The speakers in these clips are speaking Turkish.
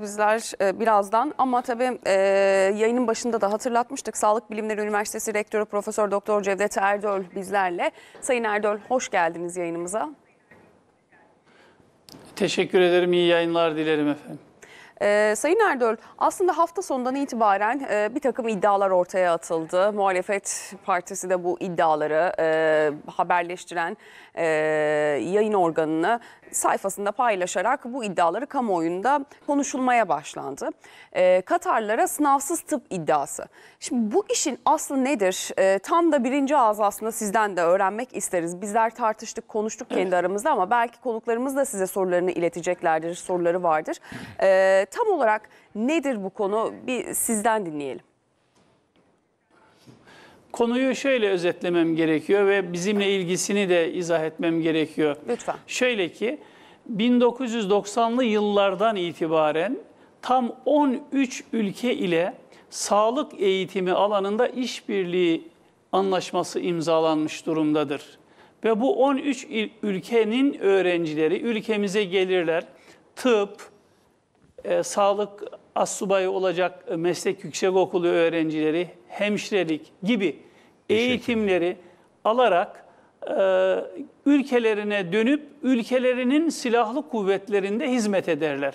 bizler e, birazdan ama tabii e, yayının başında da hatırlatmıştık. Sağlık Bilimleri Üniversitesi Rektörü Profesör Doktor Cevdet Erdöl bizlerle. Sayın Erdöl hoş geldiniz yayınımıza. Teşekkür ederim. İyi yayınlar dilerim efendim. Ee, Sayın Erdoğan aslında hafta sonundan itibaren e, bir takım iddialar ortaya atıldı. Muhalefet Partisi de bu iddiaları e, haberleştiren e, yayın organını sayfasında paylaşarak bu iddiaları kamuoyunda konuşulmaya başlandı. E, Katarlara sınavsız tıp iddiası. Şimdi bu işin aslı nedir? E, tam da birinci ağız aslında sizden de öğrenmek isteriz. Bizler tartıştık, konuştuk kendi aramızda ama belki konuklarımız da size sorularını ileteceklerdir, soruları vardır. E, tam olarak nedir bu konu? Bir sizden dinleyelim. Konuyu şöyle özetlemem gerekiyor ve bizimle ilgisini de izah etmem gerekiyor. Lütfen. Şöyle ki 1990'lı yıllardan itibaren tam 13 ülke ile sağlık eğitimi alanında işbirliği anlaşması imzalanmış durumdadır. Ve bu 13 ülkenin öğrencileri ülkemize gelirler. Tıp, e, sağlık assubayı olacak e, meslek yüksekokulu öğrencileri, hemşirelik gibi eğitimleri alarak e, ülkelerine dönüp ülkelerinin silahlı kuvvetlerinde hizmet ederler.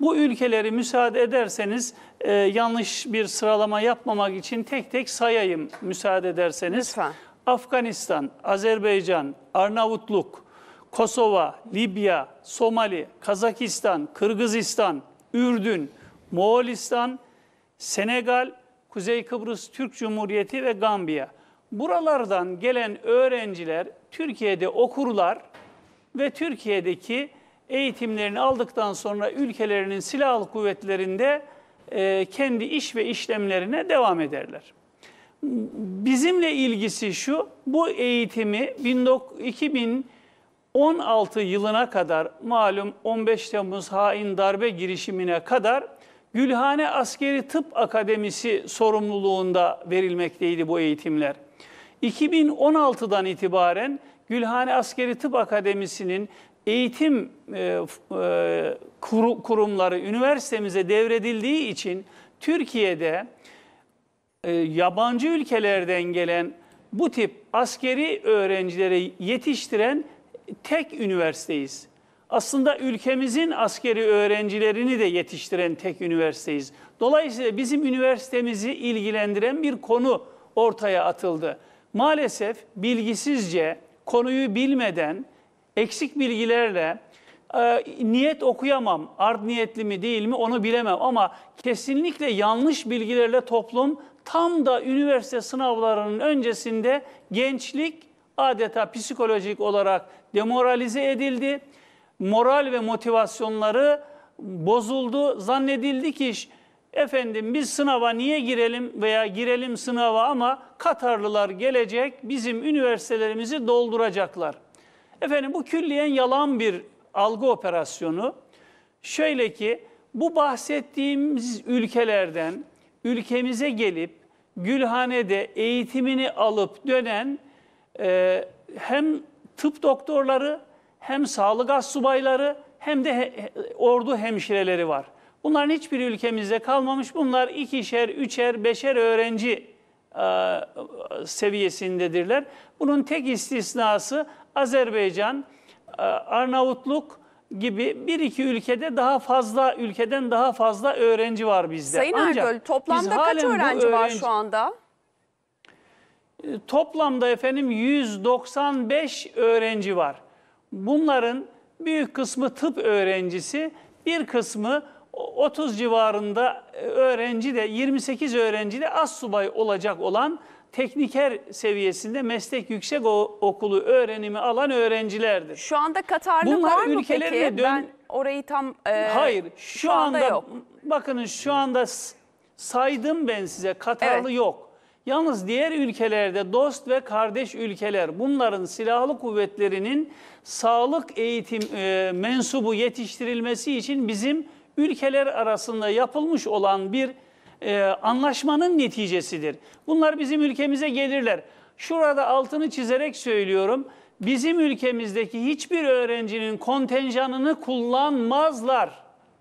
Bu ülkeleri müsaade ederseniz e, yanlış bir sıralama yapmamak için tek tek sayayım müsaade ederseniz. Lütfen. Afganistan, Azerbaycan, Arnavutluk, Kosova, Libya, Somali, Kazakistan, Kırgızistan, Ürdün, Moğolistan, Senegal, Kuzey Kıbrıs Türk Cumhuriyeti ve Gambiya. Buralardan gelen öğrenciler Türkiye'de okurlar ve Türkiye'deki eğitimlerini aldıktan sonra ülkelerinin silahlı kuvvetlerinde e, kendi iş ve işlemlerine devam ederler. Bizimle ilgisi şu, bu eğitimi 2000 16 yılına kadar malum 15 Temmuz hain darbe girişimine kadar Gülhane Askeri Tıp Akademisi sorumluluğunda verilmekteydi bu eğitimler. 2016'dan itibaren Gülhane Askeri Tıp Akademisi'nin eğitim e, e, kur, kurumları üniversitemize devredildiği için Türkiye'de e, yabancı ülkelerden gelen bu tip askeri öğrencileri yetiştiren tek üniversiteyiz. Aslında ülkemizin askeri öğrencilerini de yetiştiren tek üniversiteyiz. Dolayısıyla bizim üniversitemizi ilgilendiren bir konu ortaya atıldı. Maalesef bilgisizce, konuyu bilmeden, eksik bilgilerle e, niyet okuyamam, art niyetli mi değil mi onu bilemem ama kesinlikle yanlış bilgilerle toplum tam da üniversite sınavlarının öncesinde gençlik adeta psikolojik olarak demoralize edildi. Moral ve motivasyonları bozuldu. Zannedildi ki efendim biz sınava niye girelim veya girelim sınava ama Katarlılar gelecek bizim üniversitelerimizi dolduracaklar. Efendim bu külliyen yalan bir algı operasyonu. Şöyle ki bu bahsettiğimiz ülkelerden ülkemize gelip Gülhane'de eğitimini alıp dönen e, hem tıp doktorları hem sağlık astsubayları hem de he, ordu hemşireleri var. Bunların hiçbir ülkemizde kalmamış. Bunlar ikişer, üçer, beşer öğrenci e, seviyesindedirler. Bunun tek istisnası Azerbaycan, e, Arnavutluk gibi bir iki ülkede daha fazla ülkeden daha fazla öğrenci var bizde. Sayın Ergöl toplamda kaç öğrenci, öğrenci var şu anda? E, toplamda efendim 195 öğrenci var. Bunların büyük kısmı tıp öğrencisi, bir kısmı 30 civarında e, öğrenci de 28 öğrenci de az subay olacak olan tekniker seviyesinde meslek yüksek okulu öğrenimi alan öğrencilerdir. Şu anda Katarlı Bunlar var mı peki? Dön... Ben orayı tam e, Hayır. Şu, şu anda, anda yok. Bakın şu anda saydım ben size Katarlı evet. yok. Yalnız diğer ülkelerde dost ve kardeş ülkeler bunların silahlı kuvvetlerinin sağlık eğitim e, mensubu yetiştirilmesi için bizim ülkeler arasında yapılmış olan bir e, anlaşmanın neticesidir. Bunlar bizim ülkemize gelirler. Şurada altını çizerek söylüyorum. Bizim ülkemizdeki hiçbir öğrencinin kontenjanını kullanmazlar.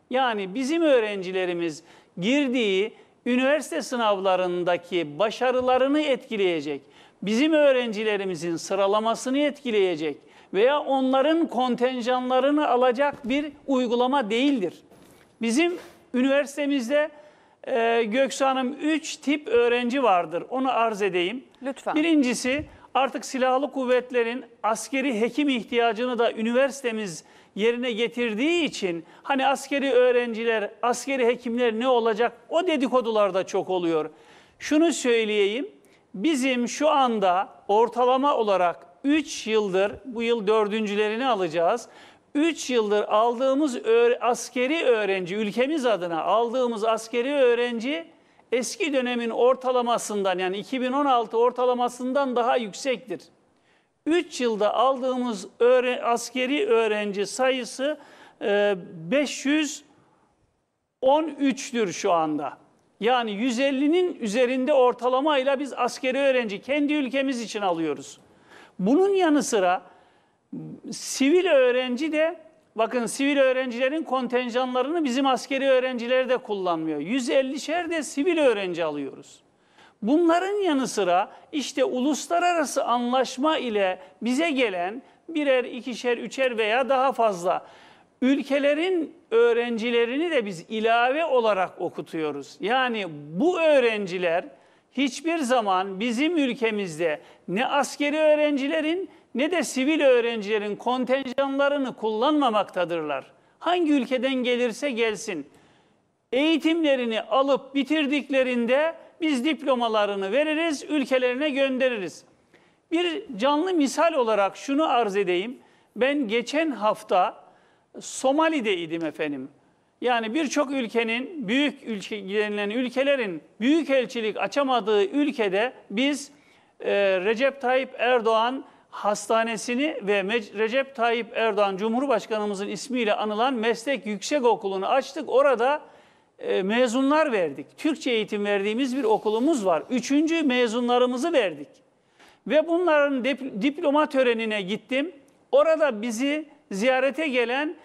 Yani bizim öğrencilerimiz girdiği üniversite sınavlarındaki başarılarını etkileyecek, bizim öğrencilerimizin sıralamasını etkileyecek veya onların kontenjanlarını alacak bir uygulama değildir. Bizim üniversitemizde e, Göksu Hanım 3 tip öğrenci vardır. Onu arz edeyim. Lütfen. Birincisi Artık silahlı kuvvetlerin askeri hekim ihtiyacını da üniversitemiz yerine getirdiği için hani askeri öğrenciler, askeri hekimler ne olacak o dedikodular da çok oluyor. Şunu söyleyeyim, bizim şu anda ortalama olarak 3 yıldır, bu yıl dördüncülerini alacağız. 3 yıldır aldığımız askeri öğrenci, ülkemiz adına aldığımız askeri öğrenci eski dönemin ortalamasından yani 2016 ortalamasından daha yüksektir. 3 yılda aldığımız öğre, askeri öğrenci sayısı e, 513'tür şu anda. Yani 150'nin üzerinde ortalamayla biz askeri öğrenci kendi ülkemiz için alıyoruz. Bunun yanı sıra sivil öğrenci de Bakın sivil öğrencilerin kontenjanlarını bizim askeri öğrenciler de kullanmıyor. 150'şer de sivil öğrenci alıyoruz. Bunların yanı sıra işte uluslararası anlaşma ile bize gelen birer, ikişer, üçer veya daha fazla ülkelerin öğrencilerini de biz ilave olarak okutuyoruz. Yani bu öğrenciler hiçbir zaman bizim ülkemizde ne askeri öğrencilerin ne de sivil öğrencilerin kontenjanlarını kullanmamaktadırlar. Hangi ülkeden gelirse gelsin. Eğitimlerini alıp bitirdiklerinde biz diplomalarını veririz, ülkelerine göndeririz. Bir canlı misal olarak şunu arz edeyim. Ben geçen hafta Somali'deydim efendim. Yani birçok ülkenin, büyük ülke, denilen ülkelerin büyük elçilik açamadığı ülkede biz e, Recep Tayyip Erdoğan hastanesini ve Recep Tayyip Erdoğan Cumhurbaşkanımızın ismiyle anılan Meslek Yüksek Okulu'nu açtık. Orada e, mezunlar verdik. Türkçe eğitim verdiğimiz bir okulumuz var. Üçüncü mezunlarımızı verdik. Ve bunların diploma törenine gittim. Orada bizi ziyarete gelen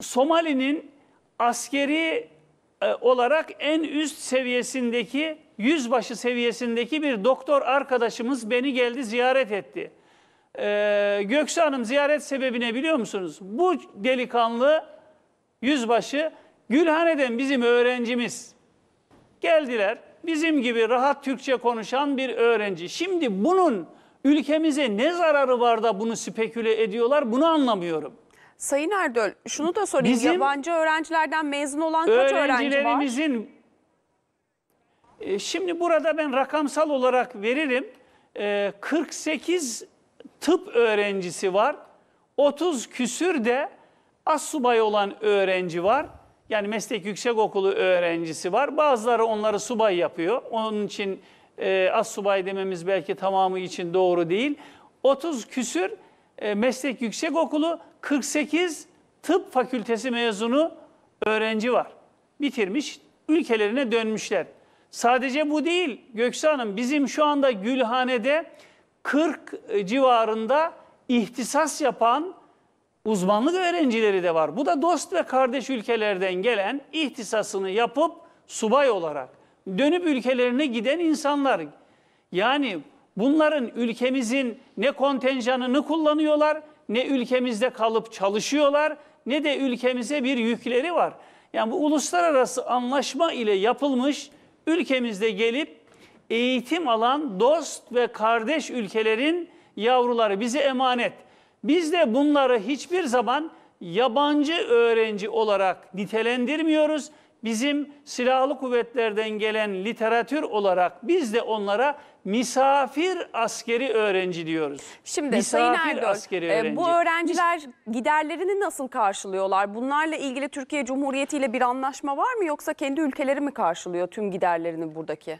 Somali'nin askeri e, olarak en üst seviyesindeki yüzbaşı seviyesindeki bir doktor arkadaşımız beni geldi ziyaret etti e, Göksu Hanım ziyaret sebebine biliyor musunuz? Bu delikanlı yüzbaşı Gülhane'den bizim öğrencimiz. Geldiler bizim gibi rahat Türkçe konuşan bir öğrenci. Şimdi bunun ülkemize ne zararı var da bunu speküle ediyorlar bunu anlamıyorum. Sayın Erdoğan, şunu da sorayım Bizim yabancı öğrencilerden mezun olan kaç öğrenci var? E, şimdi burada ben rakamsal olarak veririm. 48 e, tıp öğrencisi var. 30 küsür de assubay olan öğrenci var. Yani meslek yüksekokulu öğrencisi var. Bazıları onları subay yapıyor. Onun için e, assubay dememiz belki tamamı için doğru değil. 30 küsür e, meslek yüksekokulu 48 tıp fakültesi mezunu öğrenci var. Bitirmiş, ülkelerine dönmüşler. Sadece bu değil Göksu Hanım, bizim şu anda Gülhane'de 40 civarında ihtisas yapan uzmanlık öğrencileri de var. Bu da dost ve kardeş ülkelerden gelen ihtisasını yapıp subay olarak dönüp ülkelerine giden insanlar. Yani bunların ülkemizin ne kontenjanını kullanıyorlar, ne ülkemizde kalıp çalışıyorlar, ne de ülkemize bir yükleri var. Yani bu uluslararası anlaşma ile yapılmış ülkemizde gelip eğitim alan dost ve kardeş ülkelerin yavruları bize emanet. Biz de bunları hiçbir zaman yabancı öğrenci olarak nitelendirmiyoruz. Bizim silahlı kuvvetlerden gelen literatür olarak biz de onlara misafir askeri öğrenci diyoruz. Şimdi misafir Sayın Erdoğan, e, askeri öğrenci. bu öğrenciler giderlerini nasıl karşılıyorlar? Bunlarla ilgili Türkiye Cumhuriyeti ile bir anlaşma var mı yoksa kendi ülkeleri mi karşılıyor tüm giderlerini buradaki?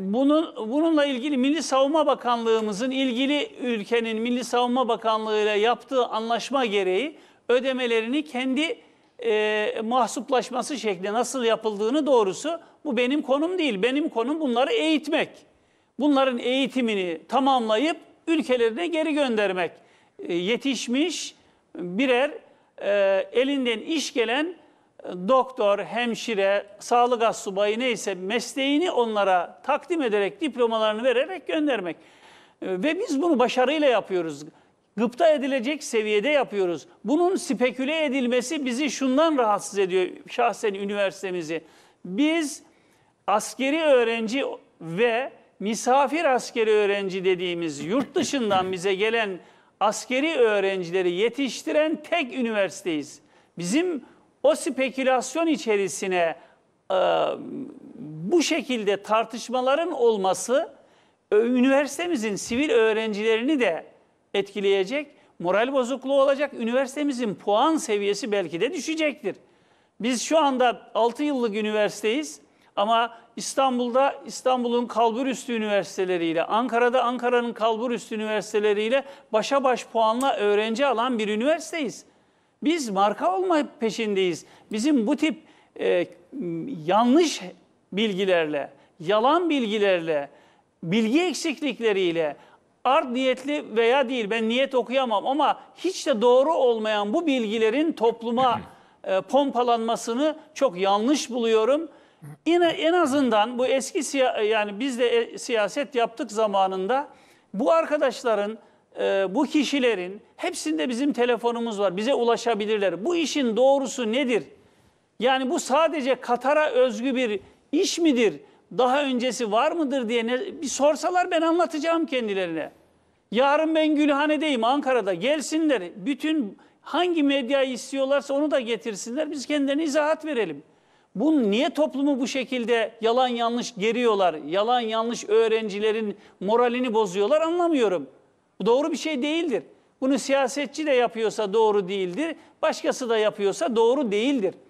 bunun, bununla ilgili Milli Savunma Bakanlığımızın ilgili ülkenin Milli Savunma Bakanlığı ile yaptığı anlaşma gereği ödemelerini kendi e, mahsuplaşması şekli nasıl yapıldığını doğrusu bu benim konum değil. Benim konum bunları eğitmek. Bunların eğitimini tamamlayıp ülkelerine geri göndermek. E, yetişmiş birer e, elinden iş gelen doktor, hemşire, sağlık asubayı neyse mesleğini onlara takdim ederek, diplomalarını vererek göndermek. Ee, ve biz bunu başarıyla yapıyoruz. Gıpta edilecek seviyede yapıyoruz. Bunun speküle edilmesi bizi şundan rahatsız ediyor şahsen üniversitemizi. Biz askeri öğrenci ve misafir askeri öğrenci dediğimiz yurt dışından bize gelen askeri öğrencileri yetiştiren tek üniversiteyiz. Bizim o spekülasyon içerisine e, bu şekilde tartışmaların olması e, üniversitemizin sivil öğrencilerini de etkileyecek, moral bozukluğu olacak, üniversitemizin puan seviyesi belki de düşecektir. Biz şu anda 6 yıllık üniversiteyiz ama İstanbul'da İstanbul'un kalburüstü üniversiteleriyle, Ankara'da Ankara'nın kalburüstü üniversiteleriyle başa baş puanla öğrenci alan bir üniversiteyiz. Biz marka olma peşindeyiz. Bizim bu tip e, yanlış bilgilerle, yalan bilgilerle, bilgi eksiklikleriyle, art niyetli veya değil ben niyet okuyamam ama hiç de doğru olmayan bu bilgilerin topluma e, pompalanmasını çok yanlış buluyorum. Yine en azından bu eski yani biz de e, siyaset yaptık zamanında bu arkadaşların e, bu kişilerin hepsinde bizim telefonumuz var. Bize ulaşabilirler. Bu işin doğrusu nedir? Yani bu sadece Katar'a özgü bir iş midir? Daha öncesi var mıdır diye ne, bir sorsalar ben anlatacağım kendilerine. Yarın ben Gülhane'deyim Ankara'da gelsinler. Bütün hangi medyayı istiyorlarsa onu da getirsinler. Biz kendilerine izahat verelim. Bu niye toplumu bu şekilde yalan yanlış geriyorlar? Yalan yanlış öğrencilerin moralini bozuyorlar anlamıyorum. Bu doğru bir şey değildir. Bunu siyasetçi de yapıyorsa doğru değildir. Başkası da yapıyorsa doğru değildir.